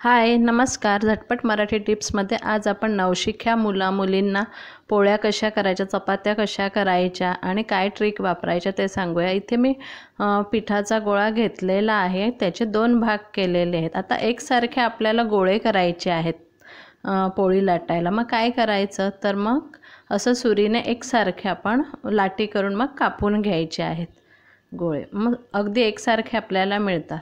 हाय नमस्कार झटपट मराठी टिप्समध्ये आज आपण नवशिक्या मुला मुलींना पोळ्या कशा करायच्या चपात्या कशा करायच्या आणि काय ट्रिक वापरायच्या ते सांगूया इथे मी पिठाचा गोळा घेतलेला आहे त्याचे दोन भाग केलेले आहेत आता एकसारखे आपल्याला गोळे करायचे आहेत पोळी लाटायला मग काय करायचं तर मग असं सुरीने एकसारखे आपण लाटी करून मग कापून घ्यायचे आहेत गोळे मग अगदी एकसारखे आपल्याला मिळतात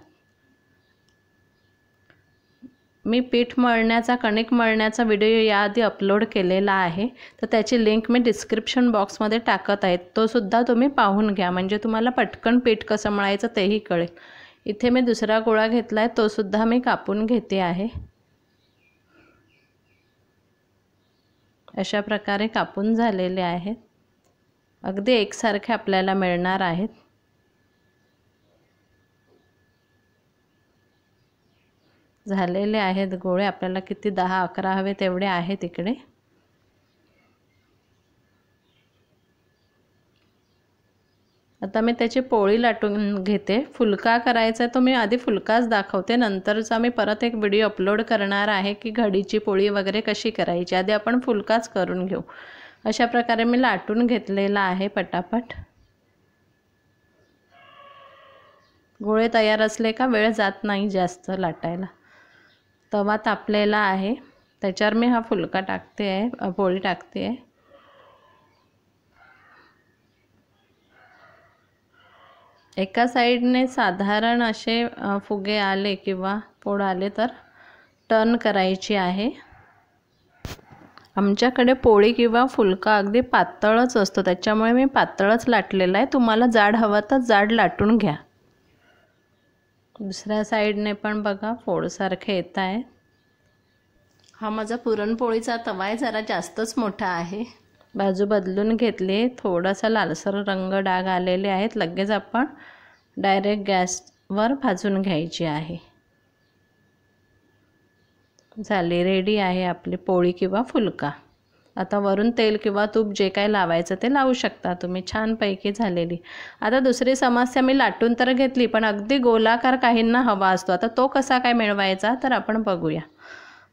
मी पीठ मळण्याचा कणिक मळण्याचा व्हिडिओ याआधी अपलोड केलेला आहे तर त्याची लिंक मी डिस्क्रिप्शन बॉक्समध्ये टाकत आहे तो सुद्धा तुम्ही पाहून घ्या म्हणजे तुम्हाला पटकन पीठ कसं मळायचं तेही कळेल इथे मी दुसरा गोळा घेतला आहे तोसुद्धा मी कापून घेते आहे अशा प्रकारे कापून झालेले आहेत अगदी एकसारखे आपल्याला मिळणार आहेत झालेले आहेत गोळे आपल्याला किती दहा अकरा हवे तेवढे आहेत इकडे आता मी त्याची पोळी लाटून घेते फुलका करायचा तो मी आधी फुलकाच दाखवते नंतरचा मी परत एक व्हिडिओ अपलोड करणार आहे की घडीची पोळी वगैरे कशी करायची आधी आपण फुलकाच करून घेऊ अशा प्रकारे मी लाटून घेतलेला आहे पटापट गोळे तयार असले का वेळ जात नाही जास्त लाटायला तवा तापलेला आहे त्याच्यावर मी हा फुलका टाकते आहे पोळी टाकते आहे एका साईडने साधारण असे फुगे आले किंवा पोळ आले तर टर्न करायची आहे आमच्याकडे पोळी किंवा फुलका अगदी पातळच असतो त्याच्यामुळे मी पातळच लाटलेला आहे तुम्हाला जाड हवं तर जाड लाटून घ्या दुसऱ्या साईडने पण बघा फोडसारखे येत आहे हा माझा पुरणपोळीचा तवा जरा जास्तच मोठा आहे बाजू बदलून घेतली थोडासा लालसर रंग डाग आलेले आहेत लगेच आपण डायरेक्ट गॅसवर भाजून घ्यायची आहे झाली रेडी आहे आपली पोळी किंवा फुलका आता वरून तेल किंवा तूप जे काय लावायचं ते लावू शकता तुम्ही छानपैकी झालेली आता दुसरी समस्या मी लाटून तर घेतली पण अगदी गोलाकार काहींना हवा असतो आता तो कसा काय मिळवायचा तर आपण बघूया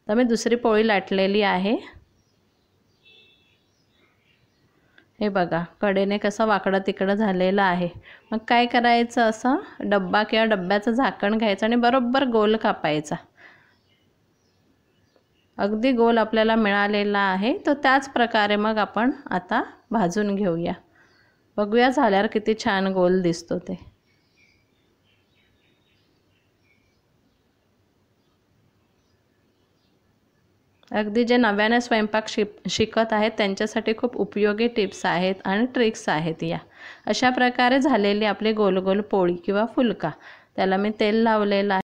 तर मी दुसरी पोळी लाटलेली आहे हे बघा कडेने कसं वाकडं तिकडं झालेलं आहे मग काय करायचं असं डब्बा किंवा डब्याचं झाकण घ्यायचं आणि बरोबर गोल कापायचा अगदी गोल आपल्याला मिळालेला आहे तो त्याच प्रकारे मग आपण आता भाजून घेऊया बघूया झाल्यावर किती छान गोल दिसतो ते अगदी जे नव्याने स्वयंपाक शिक शिकत आहेत त्यांच्यासाठी खूप उपयोगी टिप्स आहेत आणि ट्रिक्स आहेत या अशा प्रकारे झालेली आपली गोल गोल पोळी किंवा फुलका त्याला मी तेल लावलेलं आहे